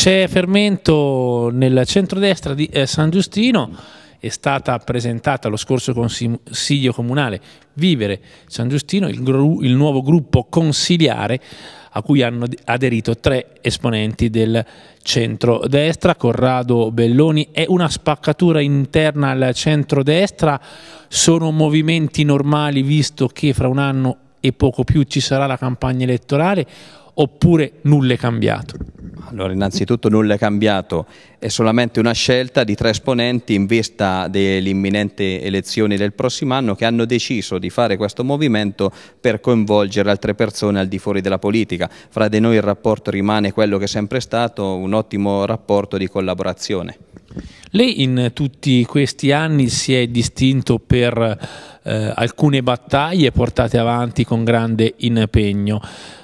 C'è fermento nel centrodestra di eh, San Giustino, è stata presentata lo scorso consiglio comunale Vivere San Giustino, il, gru, il nuovo gruppo consiliare a cui hanno aderito tre esponenti del centrodestra. Corrado Belloni è una spaccatura interna al centrodestra, sono movimenti normali visto che fra un anno e poco più ci sarà la campagna elettorale oppure nulla è cambiato? Allora, innanzitutto nulla è cambiato, è solamente una scelta di tre esponenti in vista dell'imminente elezione del prossimo anno che hanno deciso di fare questo movimento per coinvolgere altre persone al di fuori della politica. Fra di noi il rapporto rimane quello che è sempre stato, un ottimo rapporto di collaborazione. Lei in tutti questi anni si è distinto per eh, alcune battaglie portate avanti con grande impegno.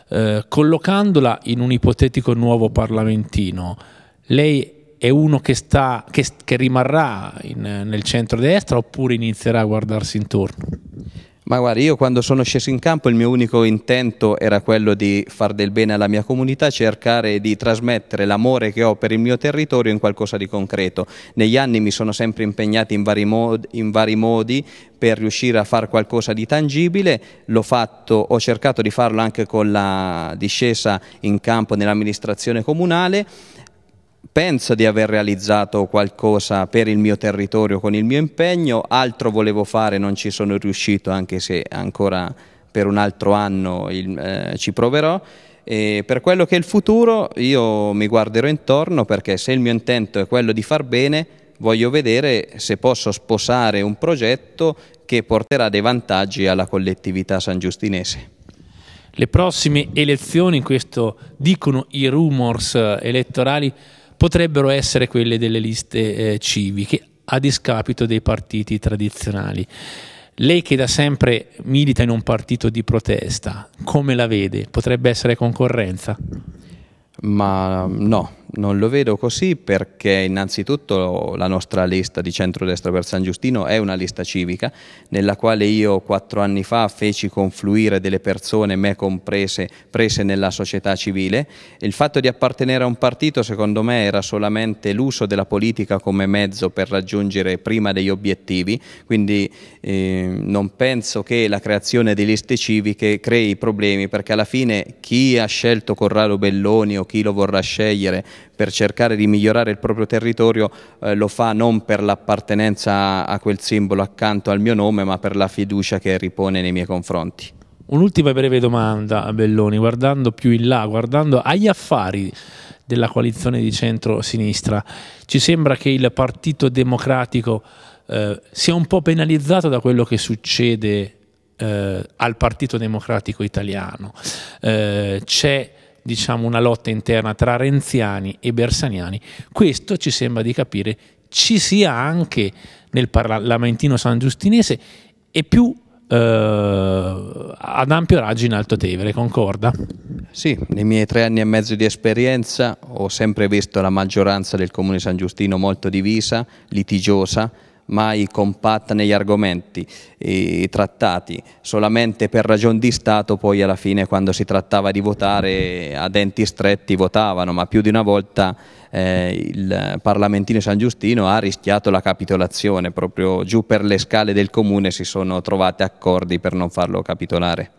Eh, collocandola in un ipotetico nuovo parlamentino, lei è uno che, sta, che, che rimarrà in, nel centro-destra oppure inizierà a guardarsi intorno? Ma guarda, io quando sono sceso in campo il mio unico intento era quello di far del bene alla mia comunità, cercare di trasmettere l'amore che ho per il mio territorio in qualcosa di concreto. Negli anni mi sono sempre impegnato in vari modi, in vari modi per riuscire a fare qualcosa di tangibile, l'ho fatto, ho cercato di farlo anche con la discesa in campo nell'amministrazione comunale, penso di aver realizzato qualcosa per il mio territorio con il mio impegno, altro volevo fare, non ci sono riuscito anche se ancora per un altro anno il, eh, ci proverò. E per quello che è il futuro io mi guarderò intorno perché se il mio intento è quello di far bene, voglio vedere se posso sposare un progetto che porterà dei vantaggi alla collettività san giustinese. Le prossime elezioni, questo dicono i rumors elettorali, potrebbero essere quelle delle liste eh, civiche a discapito dei partiti tradizionali. Lei che da sempre milita in un partito di protesta, come la vede? Potrebbe essere concorrenza? Ma no, non lo vedo così perché innanzitutto la nostra lista di centrodestra per San Giustino è una lista civica nella quale io quattro anni fa feci confluire delle persone, me comprese, prese nella società civile. Il fatto di appartenere a un partito secondo me era solamente l'uso della politica come mezzo per raggiungere prima degli obiettivi, quindi eh, non penso che la creazione di liste civiche crei problemi perché alla fine chi ha scelto Corrado Belloni o chi lo vorrà scegliere per cercare di migliorare il proprio territorio eh, lo fa non per l'appartenenza a quel simbolo accanto al mio nome ma per la fiducia che ripone nei miei confronti. Un'ultima breve domanda a Belloni, guardando più in là, guardando agli affari della coalizione di centro-sinistra, ci sembra che il Partito Democratico eh, sia un po' penalizzato da quello che succede eh, al Partito Democratico italiano. Eh, c'è diciamo, una lotta interna tra renziani e bersaniani. Questo ci sembra di capire ci sia anche nel parlamentino sangiustinese e più Uh, ad ampio raggio in Alto Tevere, concorda? Sì, nei miei tre anni e mezzo di esperienza ho sempre visto la maggioranza del comune San Giustino molto divisa, litigiosa, mai compatta negli argomenti eh, trattati, solamente per ragion di Stato poi alla fine quando si trattava di votare a denti stretti votavano, ma più di una volta eh, il parlamentino San Giustino ha rischiato la capitolazione, proprio giù per le scale del comune si sono trovati accordi per non farlo capitolare.